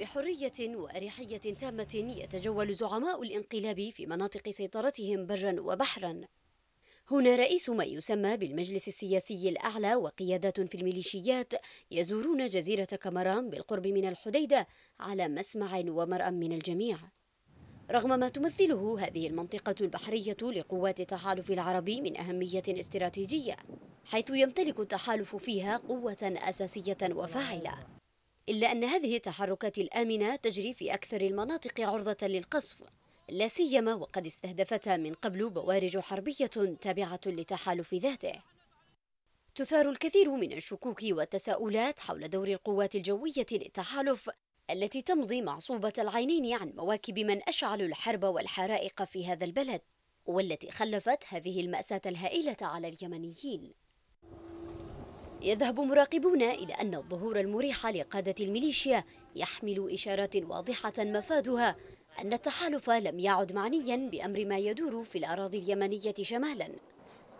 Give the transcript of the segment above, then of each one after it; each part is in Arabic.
بحرية وأريحية تامة يتجول زعماء الانقلاب في مناطق سيطرتهم برا وبحرا هنا رئيس ما يسمى بالمجلس السياسي الأعلى وقيادات في الميليشيات يزورون جزيرة كمرام بالقرب من الحديدة على مسمع ومرأ من الجميع رغم ما تمثله هذه المنطقة البحرية لقوات التحالف العربي من أهمية استراتيجية حيث يمتلك التحالف فيها قوة أساسية وفاعلة إلا أن هذه التحركات الآمنة تجري في أكثر المناطق عرضة للقصف لا سيما وقد استهدفت من قبل بوارج حربية تابعة لتحالف ذاته تثار الكثير من الشكوك والتساؤلات حول دور القوات الجوية للتحالف التي تمضي معصوبة العينين عن مواكب من أشعلوا الحرب والحرائق في هذا البلد والتي خلفت هذه المأساة الهائلة على اليمنيين يذهب مراقبون إلى أن الظهور المريح لقادة الميليشيا يحمل إشارات واضحة مفادها أن التحالف لم يعد معنيا بأمر ما يدور في الأراضي اليمنية شمالا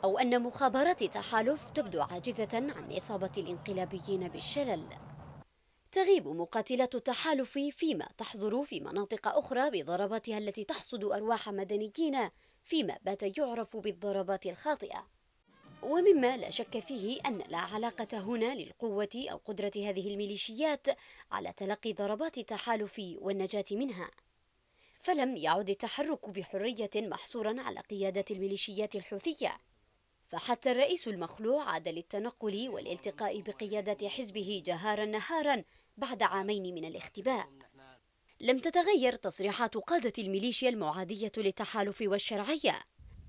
أو أن مخابرات التحالف تبدو عاجزة عن إصابة الانقلابيين بالشلل تغيب مقاتلة التحالف فيما تحظر في مناطق أخرى بضرباتها التي تحصد أرواح مدنيين فيما بات يعرف بالضربات الخاطئة ومما لا شك فيه أن لا علاقة هنا للقوة أو قدرة هذه الميليشيات على تلقي ضربات التحالف والنجاة منها فلم يعد التحرك بحرية محصورا على قيادة الميليشيات الحوثية فحتى الرئيس المخلوع عاد للتنقل والالتقاء بقيادة حزبه جهارا نهارا بعد عامين من الاختباء لم تتغير تصريحات قادة الميليشيا المعادية للتحالف والشرعية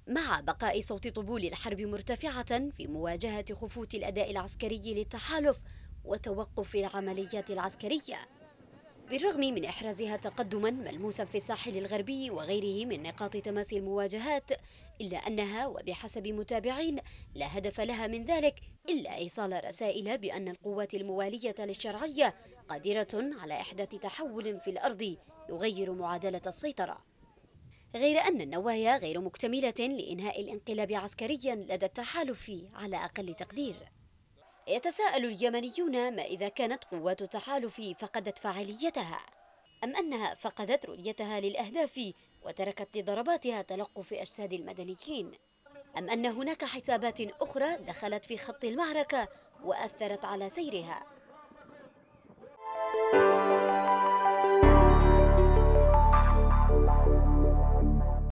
مع بقاء صوت طبول الحرب مرتفعة في مواجهة خفوت الأداء العسكري للتحالف وتوقف العمليات العسكرية بالرغم من إحرازها تقدما ملموسا في الساحل الغربي وغيره من نقاط تماس المواجهات إلا أنها وبحسب متابعين لا هدف لها من ذلك إلا إيصال رسائل بأن القوات الموالية للشرعية قادرة على إحداث تحول في الأرض يغير معادلة السيطرة غير أن النوايا غير مكتملة لإنهاء الانقلاب عسكريا لدى التحالف على أقل تقدير يتساءل اليمنيون ما إذا كانت قوات التحالف فقدت فعاليتها أم أنها فقدت رؤيتها للأهداف وتركت لضرباتها تلقف أجساد المدنيين أم أن هناك حسابات أخرى دخلت في خط المعركة وأثرت على سيرها